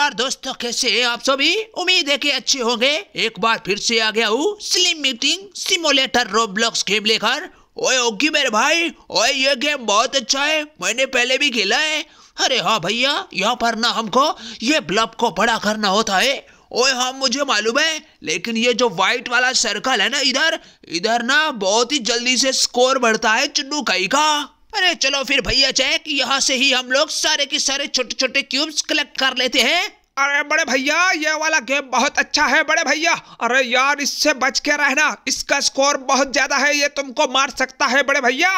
यार दोस्तों कैसे हैं आप सभी उम्मीद है कि अच्छे होंगे एक बार फिर से आ गया हूँ slim meeting simulator Roblox game लेकर ओए ओगी मेरे भाई ओए ये गेम बहुत अच्छा है मैंने पहले भी खेला है अरे हाँ भैया यहाँ पर ना हमको ये ब्लब को बड़ा करना होता है ओए हाँ मुझे मालूम है लेकिन ये जो व्हाइट वाला सर्कल है ना इधर इधर ना बहुत ही जल्दी से स्कोर बढ़ता है चुन्नू कई का अरे चलो फिर भैया चेक यहाँ से ही हम लोग सारे के सारे छोटे छोटे क्यूब्स कलेक्ट कर लेते हैं अरे बड़े भैया ये वाला गेम बहुत अच्छा है बड़े भैया अरे यार इससे बच के रहना इसका स्कोर बहुत ज्यादा है ये तुमको मार सकता है बड़े भैया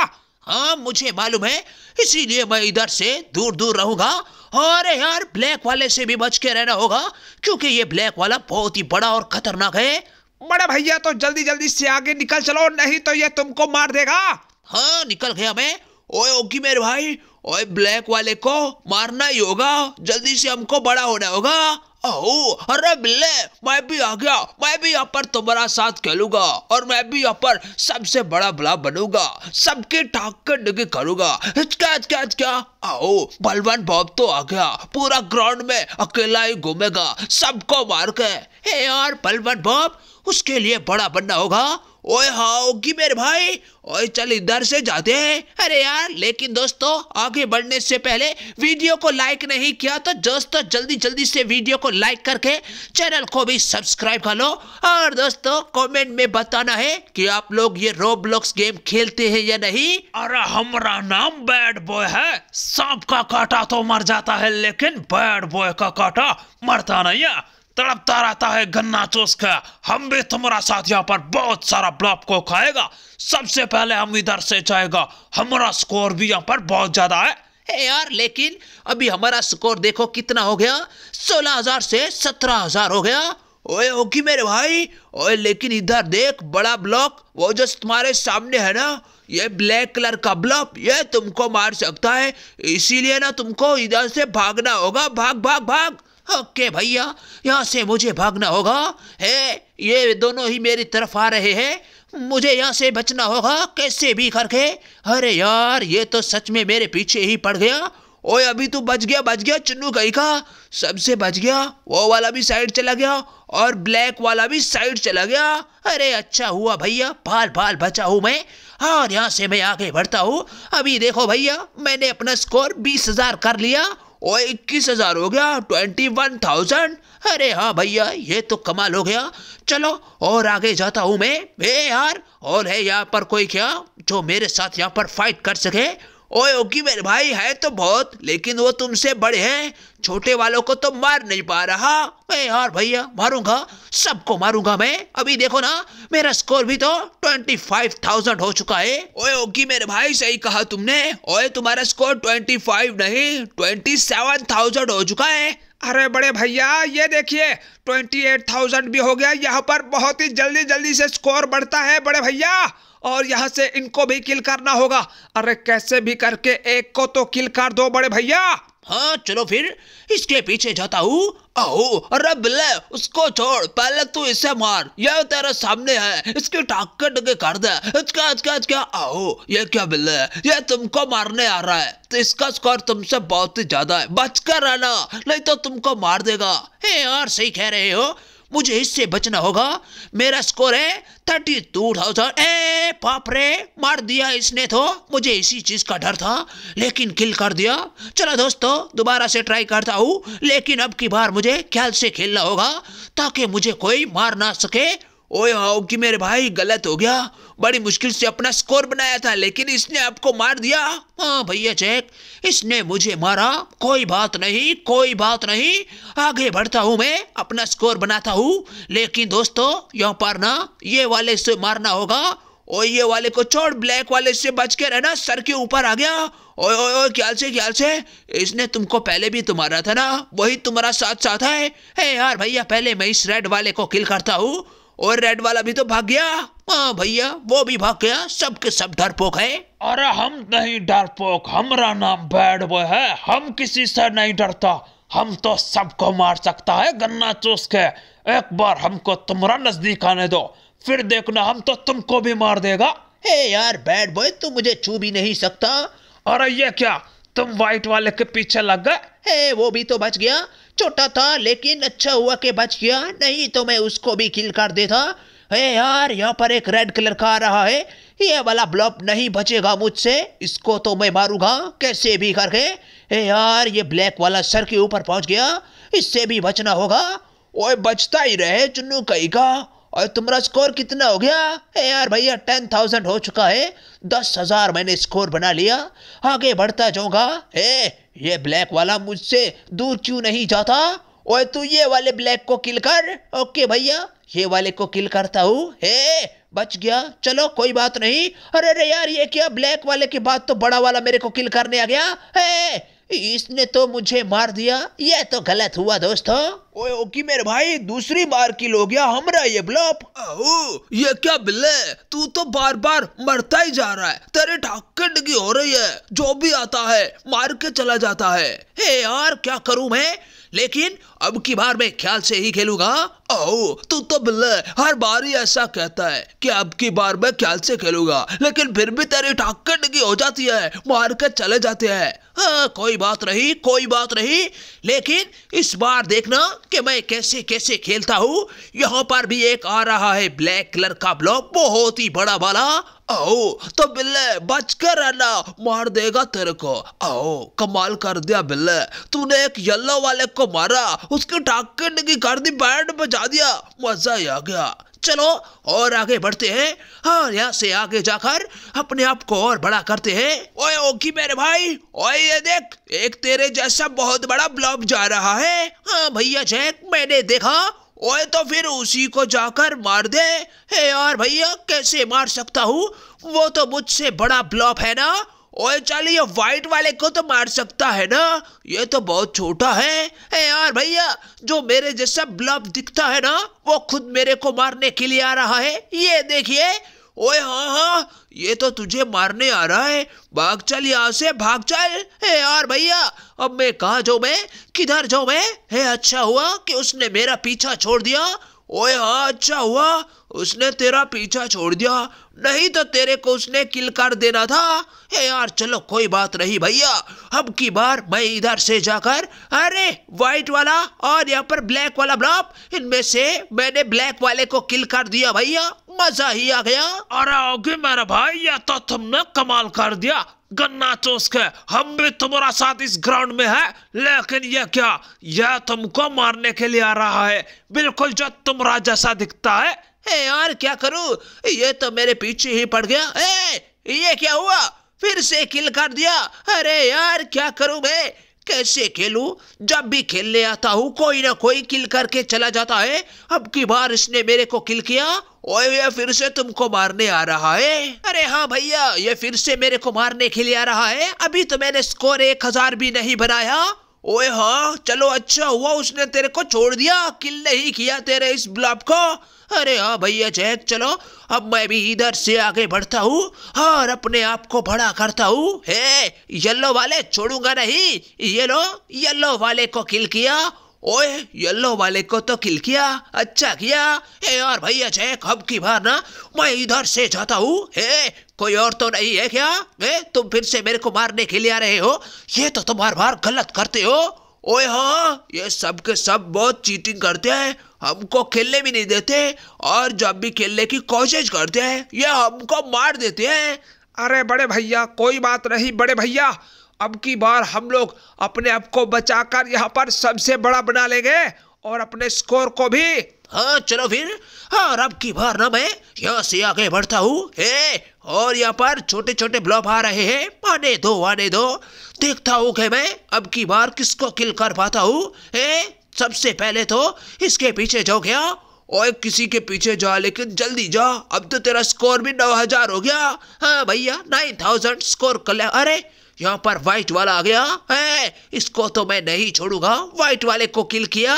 हाँ मुझे मालूम है इसीलिए मैं इधर से दूर दूर रहूंगा अरे यार ब्लैक वाले से भी बच के रहना होगा क्योंकि ये ब्लैक वाला बहुत ही बड़ा और खतरनाक है बड़े भैया तो जल्दी जल्दी से आगे निकल चलो नहीं तो ये तुमको मार देगा हाँ निकल गया मैं ओए ओकी मेरे भाई ओए ब्लैक वाले को मारना ही होगा जल्दी से हमको बड़ा होना होगा अहो अरे बिल्ले मैं भी आ गया मैं भी यहाँ पर तुम्हारा साथ खेलूंगा और मैं भी यहाँ पर सबसे बड़ा भला बनूंगा सबके ठाकर डगे करूंगा क्या क्या क्या आओ बलवान बॉब तो आ गया पूरा ग्राउंड में अकेला ही घूमेगा सबको मार के हे यार बलवान बॉब उसके लिए बड़ा बनना होगा ओए हाओ की मेरे भाई ओए चल इधर से जाते हैं अरे यार लेकिन दोस्तों आगे बढ़ने से पहले वीडियो को लाइक नहीं किया तो दोस्तों जल्दी जल्दी से वीडियो को लाइक करके चैनल को भी सब्सक्राइब कर लो और दोस्तों कमेंट में बताना है कि आप लोग ये रोब्लॉक्स गेम खेलते हैं या नहीं अरे हमारा नाम बैड बॉय है सांप का काटा तो मर जाता है लेकिन बैड बॉय का काटा मरता नहीं है तड़पता रहता है गन्ना चूस का हम भी तुम्हारा साथ यहाँ पर बहुत सारा ब्लॉक को खाएगा सबसे पहले हम इधर से जाएगा हमारा स्कोर भी यहाँ पर बहुत ज्यादा है ए यार लेकिन अभी हमारा स्कोर देखो कितना हो गया सोलह हजार से सत्रह हजार हो गया ओए होगी मेरे भाई ओए लेकिन इधर देख बड़ा ब्लॉक वो जो तुम्हारे सामने है ना ये ब्लैक कलर का ब्लॉक ये तुमको मार सकता है इसीलिए ना तुमको इधर से भागना होगा भाग भाग भाग ओके भैया यहाँ से मुझे भागना होगा है ये दोनों ही मेरी तरफ आ रहे हैं मुझे यहाँ से बचना होगा कैसे भी करके अरे यार ये तो सच में मेरे पीछे ही पड़ गया ओए अभी तू बच गया बच गया चुन्नू गई का सबसे बच गया वो वाला भी साइड चला गया और ब्लैक वाला भी साइड चला गया अरे अच्छा हुआ भैया भाल भाल बचा हूँ मैं और हाँ, यहाँ से मैं आगे बढ़ता हूँ अभी देखो भैया मैंने अपना स्कोर बीस हजार कर लिया ओ इक्कीस हज़ार हो गया ट्वेंटी वन थाउजेंड अरे हाँ भैया ये तो कमाल हो गया चलो और आगे जाता हूँ मैं ए यार और है यहाँ पर कोई क्या जो मेरे साथ यहाँ पर फाइट कर सके ओए ओकी मेरे भाई है तो बहुत लेकिन वो तुमसे बड़े हैं छोटे वालों को तो मार नहीं पा रहा मैं यार भैया मारूंगा सबको मारूंगा मैं अभी देखो ना मेरा स्कोर भी तो ट्वेंटी फाइव थाउजेंड हो चुका है ओए ओकी मेरे भाई सही कहा तुमने ओए तुम्हारा स्कोर ट्वेंटी फाइव नहीं ट्वेंटी सेवन थाउजेंड हो चुका है अरे बड़े भैया ये देखिए ट्वेंटी एट थाउजेंड भी हो गया यहाँ पर बहुत ही जल्दी जल्दी से स्कोर बढ़ता है बड़े भैया और यहाँ से इनको भी किल करना होगा अरे कैसे भी करके एक को तो किल कर दो बड़े भैया हाँ चलो फिर इसके पीछे जाता हूँ उसको छोड़ पहले तू इसे मार यह तेरे सामने है इसके टाक के कर दे इसका इसका इसका आओ ये क्या बिल्ले ये तुमको मारने आ रहा है तो इसका स्कोर तुमसे बहुत ही ज्यादा है बच कर रहना नहीं तो तुमको मार देगा हे यार सही कह रहे हो मुझे इससे बचना होगा मेरा स्कोर है थर्टी टू थाउजेंड ए पाप रे मार दिया इसने तो मुझे इसी चीज़ का डर था लेकिन किल कर दिया चलो दोस्तों दोबारा से ट्राई करता हूँ लेकिन अब की बार मुझे ख्याल से खेलना होगा ताकि मुझे कोई मार ना सके ओए हाउकी मेरे भाई गलत हो गया बड़ी मुश्किल से अपना स्कोर बनाया था लेकिन इसने आपको मार दिया हाँ भैया चेक इसने मुझे मारा कोई बात नहीं कोई बात नहीं आगे बढ़ता हूँ मैं अपना स्कोर बनाता हूँ लेकिन दोस्तों यहाँ पर ना ये वाले से मारना होगा ओ ये वाले को छोड़ ब्लैक वाले से बच के रहना सर के ऊपर आ गया ओए ओए ओए ख्याल से ख्याल से इसने तुमको पहले भी तुम्हारा तो था ना वही तुम्हारा साथ साथ है हे यार भैया पहले मैं इस रेड वाले को किल करता हूँ और रेड वाला भी तो भाग गया हाँ भैया वो भी भाग गया सबके सब, सब डरपोक है अरे हम नहीं डरपोक हमारा नाम बैड बॉय है हम किसी से नहीं डरता हम तो सबको मार सकता है गन्ना चूस के एक बार हमको तुम्हारा नजदीक आने दो फिर देखना हम तो तुमको भी मार देगा हे यार बैड बॉय तू मुझे छू भी नहीं सकता अरे ये क्या तुम व्हाइट वाले के पीछे लग गए हे वो भी तो बच गया छोटा था लेकिन अच्छा हुआ कि बच गया नहीं तो मैं उसको भी किल कर देता हे यार यहाँ पर एक रेड कलर का आ रहा है ये वाला ब्लॉब नहीं बचेगा मुझसे इसको तो मैं मारूंगा कैसे भी करके हे यार ये ब्लैक वाला सर के ऊपर पहुंच गया इससे भी बचना होगा ओए बचता ही रहे चुन्नू कही का और तुम्हारा स्कोर कितना हो गया ए यार भैया टेन थाउजेंड हो चुका है दस हजार मैंने स्कोर बना लिया आगे बढ़ता जाऊंगा ए ये ब्लैक वाला मुझसे दूर क्यों नहीं जाता ओए तू ये वाले ब्लैक को किल कर ओके भैया ये वाले को किल करता हूँ हे बच गया चलो कोई बात नहीं अरे अरे यार ये क्या ब्लैक वाले की बात तो बड़ा वाला मेरे को किल करने आ गया हे इसने तो मुझे मार दिया ये तो गलत हुआ दोस्तों ओए ओकी मेरे भाई दूसरी बार की लोग हमरा ये ब्लॉप ये क्या बिल्ले तू तो बार बार मरता ही जा रहा है तेरे ठाकर डिगी हो रही है जो भी आता है मार के चला जाता है हे यार क्या करूं मैं लेकिन अब की बार मैं ख्याल से ही खेलूंगा ओ तू तो बिल्ले हर बार ही ऐसा कहता है कि अब की बार मैं ख्याल से खेलूंगा लेकिन फिर भी तेरी ठाक्कर की हो जाती है मार कर चले जाते हैं हाँ कोई बात रही कोई बात रही लेकिन इस बार देखना कि मैं कैसे कैसे खेलता हूँ यहाँ पर भी एक आ रहा है ब्लैक कलर का ब्लॉक बहुत ही बड़ा वाला आओ तो बिल्ले बच कर रहना मार देगा तेरे को आओ कमाल कर दिया बिल्ले तूने एक येलो वाले को मारा उसकी ठाक्कर डिगी कर दी बैंड बजा बता दिया मजा ही आ गया चलो और आगे बढ़ते हैं और हाँ, यहाँ से आगे जाकर अपने आप को और बड़ा करते हैं ओए ओकी मेरे भाई ओए ये देख एक तेरे जैसा बहुत बड़ा ब्लॉब जा रहा है हाँ भैया जैक मैंने देखा ओए तो फिर उसी को जाकर मार दे हे यार भैया कैसे मार सकता हूँ वो तो मुझसे बड़ा ब्लॉब है ना ओए चल ये व्हाइट वाले को तो मार सकता है ना ये तो बहुत छोटा है ए यार भैया जो मेरे जैसा ब्लब दिखता है ना वो खुद मेरे को मारने के लिए आ रहा है ये देखिए ओए हाँ हाँ ये तो तुझे मारने आ रहा है भाग चल यहाँ से भाग चल हे यार भैया अब मैं कहा जाऊ मैं किधर जाऊ मैं हे अच्छा हुआ कि उसने मेरा पीछा छोड़ दिया ओए हाँ अच्छा हुआ उसने तेरा पीछा छोड़ दिया नहीं तो तेरे को उसने किल कर देना था हे यार चलो कोई बात नहीं भैया अब की बार मैं इधर से जाकर अरे वाइट वाला और यहाँ पर ब्लैक वाला ब्लॉप इनमें से मैंने ब्लैक वाले को किल कर दिया भैया मजा ही आ गया अरे ओके मेरा भाई या तो तुमने कमाल कर दिया गन्ना चोस के हम भी तुम्हारा साथ इस ग्राउंड में है लेकिन यह क्या यह तुमको मारने के लिए आ रहा है बिल्कुल जो तुम जैसा दिखता है ए यार क्या करूं ये तो मेरे पीछे ही पड़ गया ए ये क्या हुआ फिर से किल कर दिया अरे यार क्या करूं मैं कैसे खेलूं जब भी खेलने आता हूं कोई ना कोई किल करके चला जाता है अब की बार इसने मेरे को किल किया ओए ये फिर से तुमको मारने आ रहा है अरे हाँ भैया ये फिर से मेरे को मारने के लिए आ रहा है अभी तो मैंने स्कोर एक हजार भी नहीं बनाया ओए हाँ चलो अच्छा हुआ उसने तेरे को छोड़ दिया किल नहीं किया तेरे इस ब्लॉब को अरे हाँ भैया जैक चलो अब मैं भी इधर से आगे बढ़ता हूँ और अपने आप को बड़ा करता हूँ हे येलो वाले छोड़ूंगा नहीं ये लो येलो वाले को किल किया ओए येलो वाले को तो किल किया अच्छा किया हे यार भैया जैक कब की बार ना मैं इधर से जाता हूँ हे कोई और तो नहीं है क्या हे तुम फिर से मेरे को मारने के लिए आ रहे हो ये तो तुम हर बार गलत करते हो ओए हाँ ये सब के सब बहुत चीटिंग करते हैं हमको खेलने भी नहीं देते और जब भी खेलने की कोशिश करते हैं ये हमको मार देते हैं अरे बड़े भैया कोई बात नहीं बड़े भैया अब की बार हम लोग अपने आप को बचाकर यहाँ पर सबसे बड़ा बना लेंगे और अपने स्कोर को भी हाँ चलो फिर हाँ और अब की बार ना मैं यहाँ से आगे बढ़ता हूँ और यहाँ पर छोटे छोटे ब्लॉब आ रहे हैं आने दो आने दो देखता हूँ कि मैं अब की बार किसको किल कर पाता हूँ सबसे पहले तो इसके पीछे जाओ क्या और किसी के पीछे जा लेकिन जल्दी जा अब तो तेरा स्कोर भी नौ हजार हो गया हाँ भैया नाइन थाउजेंड स्कोर कर ले अरे यहाँ पर व्हाइट वाला आ गया है इसको तो मैं नहीं छोड़ूंगा व्हाइट वाले को किल किया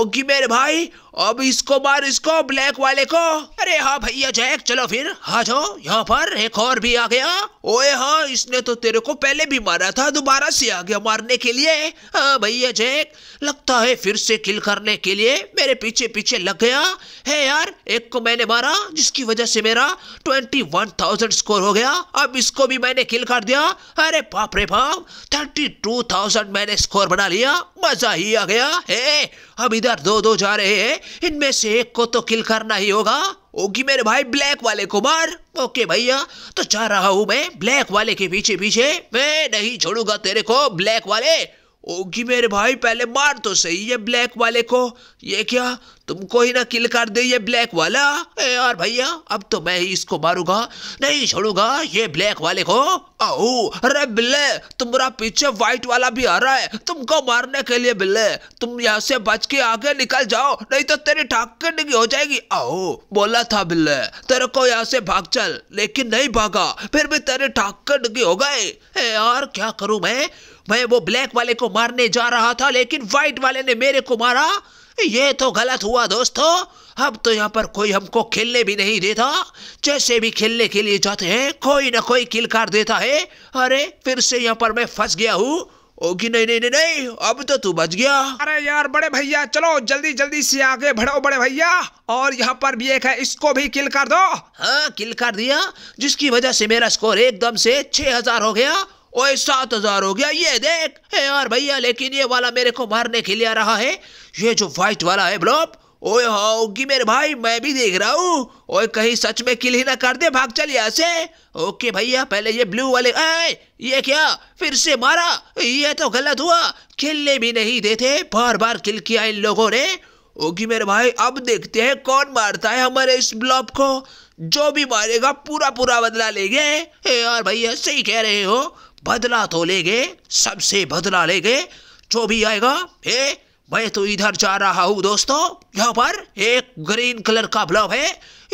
ओगी मेरे भाई अब इसको मार इसको ब्लैक वाले को अरे हाँ भैया जैक चलो फिर आ हाँ जाओ यहाँ पर एक और भी आ गया ओए हाँ इसने तो तेरे को पहले भी मारा था दोबारा से आ गया मारने के लिए हाँ भैया जैक लगता है फिर से किल करने के लिए मेरे पीछे पीछे लग गया है यार एक को मैंने मारा जिसकी वजह से मेरा ट्वेंटी वन थाउजेंड स्कोर हो गया अब इसको भी मैंने किल कर दिया अरे बाप रे बाप थर्टी टू थाउजेंड मैंने स्कोर बना लिया मजा ही आ गया है हम इधर दो दो जा रहे हैं इनमें से एक को तो किल करना ही होगा होगी मेरे भाई ब्लैक वाले को मार ओके भैया तो जा रहा हूं मैं ब्लैक वाले के पीछे पीछे मैं नहीं छोड़ूंगा तेरे को ब्लैक वाले ओगी मेरे भाई पहले मार तो सही है ब्लैक वाले को ये क्या तुमको ही ना किल कर दे ये ब्लैक वाला ए यार भैया अब तो मैं ही इसको मारूंगा नहीं छोड़ूंगा ये ब्लैक वाले को आओ अरे बिल्ले तुम्हारा पीछे व्हाइट वाला भी आ रहा है तुमको मारने के लिए बिल्ले तुम यहाँ से बच के आगे निकल जाओ नहीं तो तेरी ठाकर डिगी हो जाएगी आओ बोला था बिल्ले तेरे को यहाँ से भाग चल लेकिन नहीं भागा फिर भी तेरे ठाकर डिगी हो गए यार क्या करूं मैं मैं वो ब्लैक वाले को मारने जा रहा था लेकिन व्हाइट वाले ने मेरे को मारा ये तो गलत हुआ दोस्तों अब तो यहाँ पर कोई हमको खेलने भी नहीं देता जैसे भी खेलने के लिए जाते हैं कोई ना कोई किल कर देता है अरे फिर से यहाँ पर मैं फंस गया हूँ ओगी नहीं नहीं नहीं नहीं अब तो तू बच गया अरे यार बड़े भैया चलो जल्दी जल्दी से आगे बढ़ो बड़े भैया और यहाँ पर भी एक है इसको भी किल कर दो हाँ किल कर दिया जिसकी वजह से मेरा स्कोर एकदम से छह हजार हो गया ओए सात हजार हो गया ये देख हे यार भैया लेकिन ये वाला मेरे को मारने के लिए आ रहा है ये जो व्हाइट वाला है ब्लॉप ओए होगी हाँ, मेरे भाई मैं भी देख रहा हूँ ओए कहीं सच में किल ही ना कर दे भाग चल यहाँ से ओके भैया पहले ये ब्लू वाले आए ये क्या फिर से मारा ये तो गलत हुआ खेलने भी नहीं देते बार बार किल किया इन लोगों ने ओके मेरे भाई अब देखते हैं कौन मारता है हमारे इस ब्लॉप को जो भी मारेगा पूरा पूरा बदला लेंगे यार भैया सही कह रहे हो बदला तो लेंगे सबसे बदला लेंगे जो भी आएगा ए मैं तो इधर जा रहा हूँ दोस्तों यहाँ पर एक ग्रीन कलर का ब्लॉब है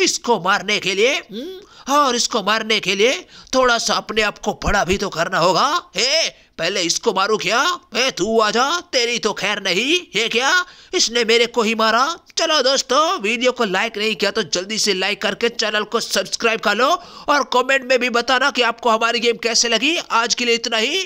इसको मारने के लिए हम्म, हाँ, और इसको मारने के लिए थोड़ा सा अपने आप को बड़ा भी तो करना होगा ए, पहले इसको मारू क्या ए तू आ जा तेरी तो खैर नहीं ये क्या इसने मेरे को ही मारा चलो दोस्तों वीडियो को लाइक नहीं किया तो जल्दी से लाइक करके चैनल को सब्सक्राइब कर लो और कॉमेंट में भी बताना की आपको हमारी गेम कैसे लगी आज के लिए इतना ही